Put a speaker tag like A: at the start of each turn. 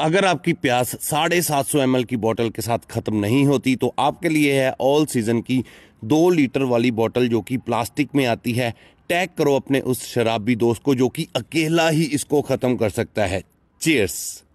A: अगर आपकी प्यास साढ़े सात सौ एम की बोतल के साथ ख़त्म नहीं होती तो आपके लिए है ऑल सीज़न की दो लीटर वाली बोतल जो कि प्लास्टिक में आती है टैग करो अपने उस शराबी दोस्त को जो कि अकेला ही इसको ख़त्म कर सकता है चेयर्स